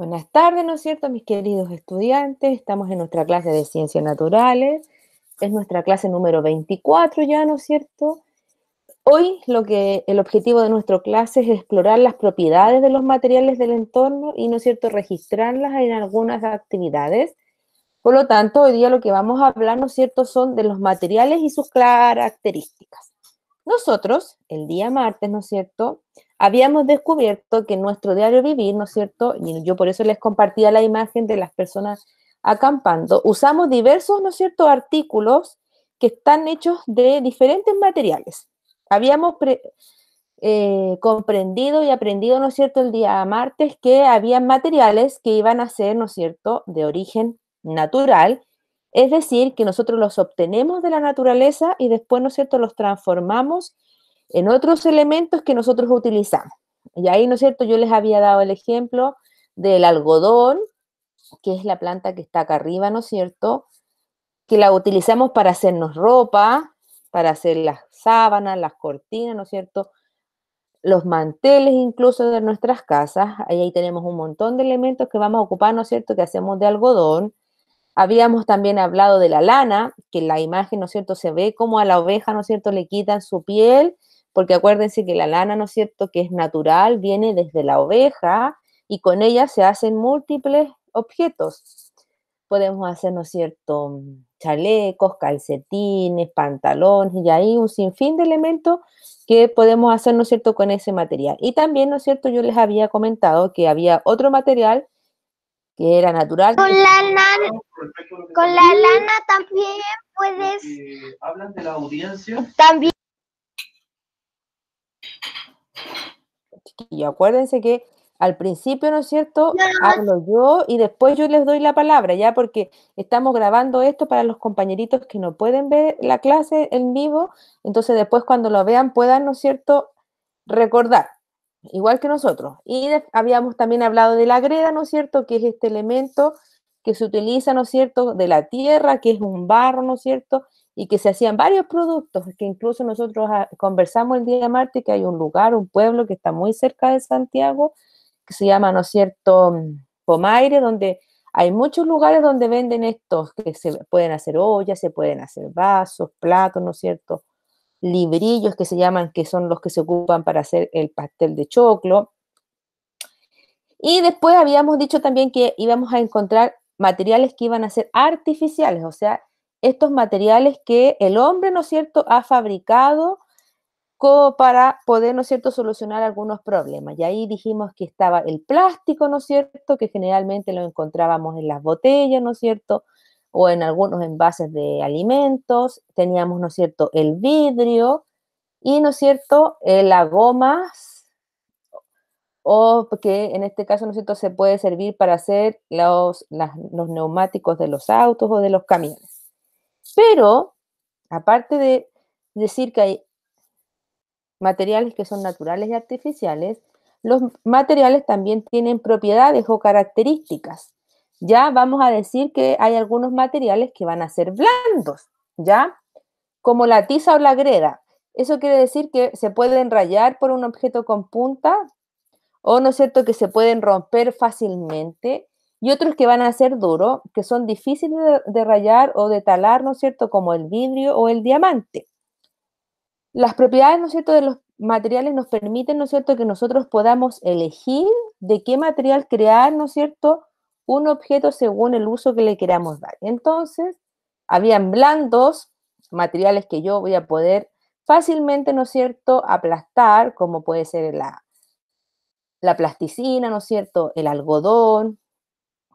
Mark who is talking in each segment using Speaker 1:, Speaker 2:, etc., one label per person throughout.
Speaker 1: Buenas tardes, ¿no es cierto, mis queridos estudiantes? Estamos en nuestra clase de Ciencias Naturales. Es nuestra clase número 24 ya, ¿no es cierto? Hoy lo que el objetivo de nuestra clase es explorar las propiedades de los materiales del entorno y, ¿no es cierto?, registrarlas en algunas actividades. Por lo tanto, hoy día lo que vamos a hablar, ¿no es cierto?, son de los materiales y sus características. Nosotros, el día martes, ¿no es cierto? Habíamos descubierto que nuestro diario vivir, ¿no es cierto? Y yo por eso les compartía la imagen de las personas acampando. Usamos diversos, ¿no es cierto?, artículos que están hechos de diferentes materiales. Habíamos eh, comprendido y aprendido, ¿no es cierto?, el día martes que había materiales que iban a ser, ¿no es cierto?, de origen natural es decir, que nosotros los obtenemos de la naturaleza y después, ¿no es cierto?, los transformamos en otros elementos que nosotros utilizamos. Y ahí, ¿no es cierto?, yo les había dado el ejemplo del algodón, que es la planta que está acá arriba, ¿no es cierto?, que la utilizamos para hacernos ropa, para hacer las sábanas, las cortinas, ¿no es cierto?, los manteles incluso de nuestras casas. Ahí, tenemos un montón de elementos que vamos a ocupar, ¿no es cierto?, que hacemos de algodón Habíamos también hablado de la lana, que la imagen, ¿no es cierto?, se ve como a la oveja, ¿no es cierto?, le quitan su piel, porque acuérdense que la lana, ¿no es cierto?, que es natural, viene desde la oveja y con ella se hacen múltiples objetos. Podemos hacer, ¿no es cierto?, chalecos, calcetines, pantalones y hay un sinfín de elementos que podemos hacer, ¿no es cierto?, con ese material. Y también, ¿no es cierto?, yo les había comentado que había otro material que era natural. Con la lana, también puedes. Hablan de la audiencia. También. Y acuérdense que al principio, ¿no es cierto? Hablo yo y después yo les doy la palabra, ya porque estamos grabando esto para los compañeritos que no pueden ver la clase en vivo, entonces después cuando lo vean puedan, ¿no es cierto?, recordar igual que nosotros. Y habíamos también hablado de la greda, ¿no es cierto?, que es este elemento que se utiliza, ¿no es cierto?, de la tierra, que es un barro, ¿no es cierto?, y que se hacían varios productos, que incluso nosotros ah, conversamos el día de martes que hay un lugar, un pueblo que está muy cerca de Santiago, que se llama, ¿no es cierto?, mm, Pomaire, donde hay muchos lugares donde venden estos, que se pueden hacer ollas, se pueden hacer vasos, platos, ¿no es cierto?, librillos que se llaman, que son los que se ocupan para hacer el pastel de choclo. Y después habíamos dicho también que íbamos a encontrar materiales que iban a ser artificiales, o sea, estos materiales que el hombre, ¿no es cierto?, ha fabricado para poder, ¿no es cierto?, solucionar algunos problemas. Y ahí dijimos que estaba el plástico, ¿no es cierto?, que generalmente lo encontrábamos en las botellas, ¿no es cierto?, o en algunos envases de alimentos, teníamos, ¿no es cierto?, el vidrio y, ¿no es cierto?, eh, la goma o que en este caso, ¿no es cierto?, se puede servir para hacer los, los neumáticos de los autos o de los camiones. Pero, aparte de decir que hay materiales que son naturales y artificiales, los materiales también tienen propiedades o características ya vamos a decir que hay algunos materiales que van a ser blandos, ¿ya? Como la tiza o la greda. Eso quiere decir que se pueden rayar por un objeto con punta o, ¿no es cierto?, que se pueden romper fácilmente. Y otros que van a ser duros, que son difíciles de, rayar o de talar, ¿no es cierto?, como el vidrio o el diamante. Las propiedades, ¿no es cierto?, de los materiales nos permiten, ¿no es cierto?, que nosotros podamos elegir de qué material crear, ¿no es cierto?, un objeto según el uso que le queramos dar. Entonces, habían blandos, materiales que yo voy a poder fácilmente, ¿no es cierto?, aplastar, como puede ser la, la plasticina, ¿no es cierto?, el algodón,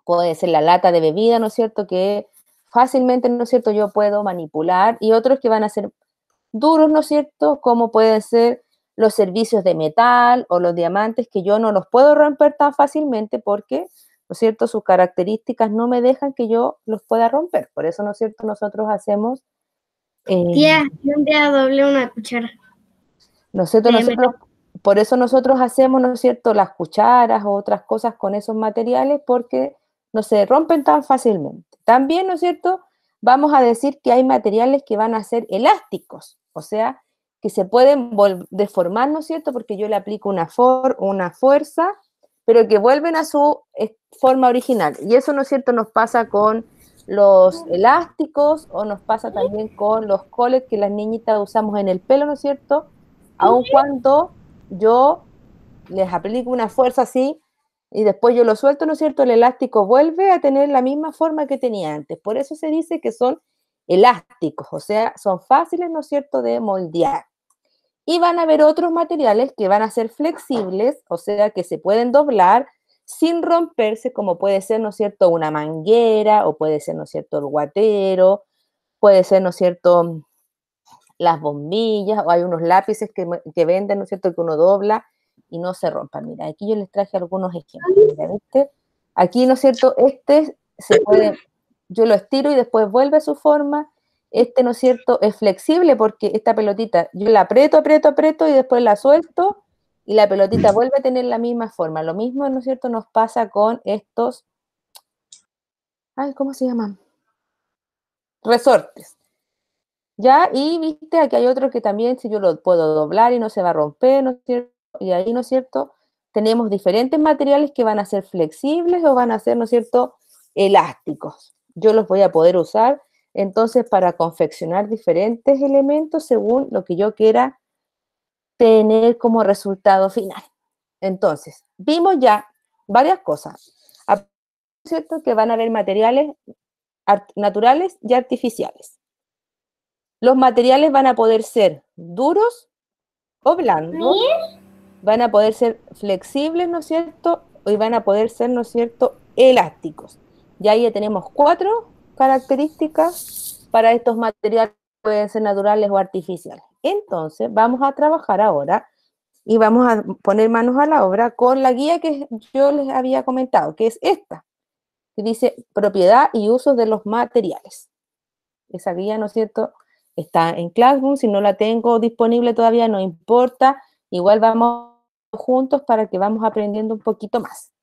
Speaker 1: puede ser la lata de bebida, ¿no es cierto?, que fácilmente, ¿no es cierto?, yo puedo manipular y otros que van a ser duros, ¿no es cierto?, como pueden ser los servicios de metal o los diamantes que yo no los puedo romper tan fácilmente porque ¿no es cierto? Sus características no me dejan que yo los pueda romper. Por eso, ¿no es cierto? Nosotros hacemos... Eh, ah, un día doble una cuchara. ¿No cierto? Nosotros, por eso nosotros hacemos, ¿no es cierto?, las cucharas o otras cosas con esos materiales porque no se rompen tan fácilmente. También, ¿no es cierto?, vamos a decir que hay materiales que van a ser elásticos, o sea, que se pueden deformar, ¿no es cierto?, porque yo le aplico una, for una fuerza pero que vuelven a su eh, forma original. Y eso, ¿no es cierto?, nos pasa con los elásticos o nos pasa también con los coles que las niñitas usamos en el pelo, ¿no es cierto? Aun cuando yo les aplico una fuerza así y después yo lo suelto, ¿no es cierto? El elástico vuelve a tener la misma forma que tenía antes. Por eso se dice que son elásticos, o sea, son fáciles, ¿no es cierto?, de moldear. Y van a haber otros materiales que van a ser flexibles, o sea, que se pueden doblar sin romperse, como puede ser, ¿no es cierto?, una manguera, o puede ser, ¿no es cierto?, el guatero, puede ser, ¿no es cierto?, las bombillas, o hay unos lápices que, venden, ¿no es cierto?, que uno dobla y no se rompa. Mira, aquí yo les traje algunos ejemplos, ¿viste? Aquí, ¿no es cierto?, este se puede, yo lo estiro y después vuelve a su forma, este, ¿no es cierto?, es flexible porque esta pelotita, yo la aprieto, aprieto, aprieto y después la suelto y la pelotita vuelve a tener la misma forma. Lo mismo, ¿no es cierto?, nos pasa con estos, ay, ¿cómo se llaman? Resortes. Ya, y viste, aquí hay otro que también, si yo lo puedo doblar y no se va a romper, ¿no es cierto? Y ahí, ¿no es cierto? Tenemos diferentes materiales que van a ser flexibles o van a ser, ¿no es cierto?, elásticos. Yo los voy a poder usar entonces para confeccionar diferentes elementos según lo que yo quiera tener como resultado final. Entonces, vimos ya varias cosas. ¿Cierto? Que van a haber materiales naturales y artificiales. Los materiales van a poder ser duros o blandos, van a poder ser flexibles, ¿no es cierto? Y van a poder ser, ¿no es cierto?, elásticos. Y ahí tenemos cuatro características para estos materiales pueden ser naturales o artificiales. Entonces, vamos a trabajar ahora y vamos a poner manos a la obra con la guía que yo les había comentado, que es esta, que dice propiedad y uso de los materiales. Esa guía, ¿no es cierto? Está en Classroom, si no la tengo disponible todavía, no importa, igual vamos juntos para que vamos aprendiendo un poquito más.